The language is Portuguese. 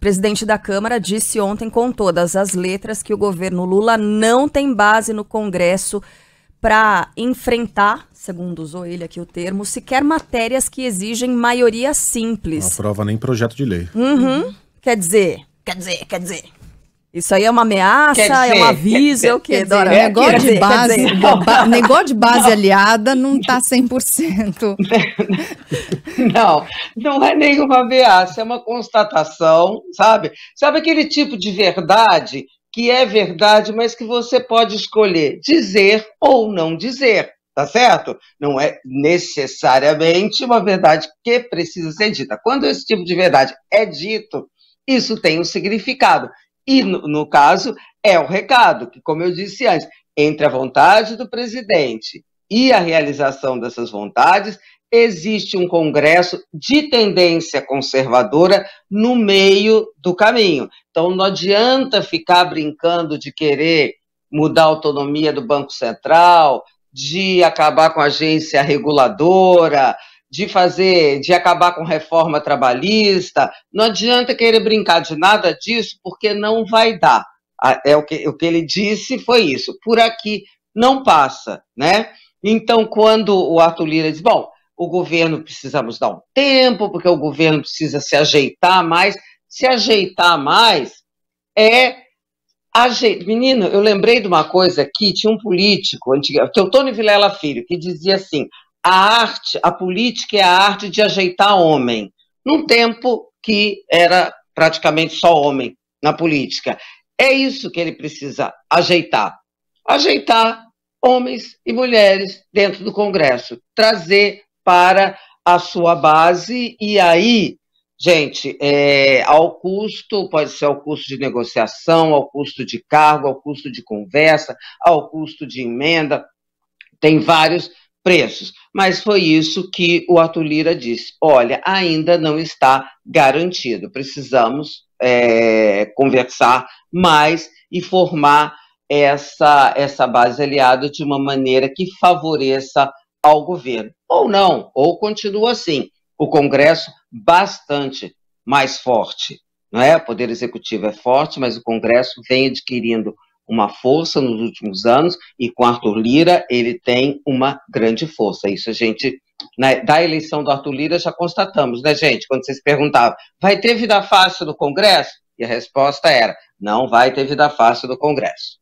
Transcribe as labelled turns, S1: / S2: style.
S1: presidente da Câmara disse ontem com todas as letras que o governo Lula não tem base no Congresso para enfrentar, segundo usou ele aqui o termo, sequer matérias que exigem maioria simples. Não aprova nem projeto de lei. Uhum. Quer dizer, quer dizer, quer dizer. Isso aí é uma ameaça, dizer, é um aviso, é o quê, Dora? É, negócio, dizer, de base, ba negócio de base não. aliada não está 100%. Não, não é nenhuma ameaça, é uma constatação, sabe? Sabe aquele tipo de verdade que é verdade, mas que você pode escolher dizer ou não dizer, tá certo? Não é necessariamente uma verdade que precisa ser dita. Quando esse tipo de verdade é dito, isso tem um significado. E, no, no caso, é o recado, que, como eu disse antes, entre a vontade do presidente e a realização dessas vontades, existe um Congresso de tendência conservadora no meio do caminho. Então, não adianta ficar brincando de querer mudar a autonomia do Banco Central, de acabar com a agência reguladora, de fazer, de acabar com reforma trabalhista. Não adianta querer brincar de nada disso, porque não vai dar. É o que, o que ele disse foi isso. Por aqui não passa, né? Então, quando o Arthur Lira diz, bom, o governo precisamos dar um tempo, porque o governo precisa se ajeitar mais. Se ajeitar mais é ajeitar. menino, eu lembrei de uma coisa aqui, tinha um político, antigo, é Tony Vilela Filho, que dizia assim: a arte, a política é a arte de ajeitar homem, num tempo que era praticamente só homem na política. É isso que ele precisa ajeitar. Ajeitar homens e mulheres dentro do Congresso, trazer para a sua base e aí, gente, é, ao custo, pode ser ao custo de negociação, ao custo de cargo, ao custo de conversa, ao custo de emenda, tem vários preços. Mas foi isso que o Arthur Lira disse. Olha, ainda não está garantido. Precisamos é, conversar mais e formar essa, essa base aliada de uma maneira que favoreça ao governo. Ou não, ou continua assim. O Congresso bastante mais forte. Não é? O Poder Executivo é forte, mas o Congresso vem adquirindo uma força nos últimos anos e com Arthur Lira ele tem uma grande força. Isso a gente na, né, da eleição do Arthur Lira já constatamos, né, gente? Quando vocês perguntavam, vai ter vida fácil no Congresso? E a resposta era, não vai ter vida fácil no Congresso.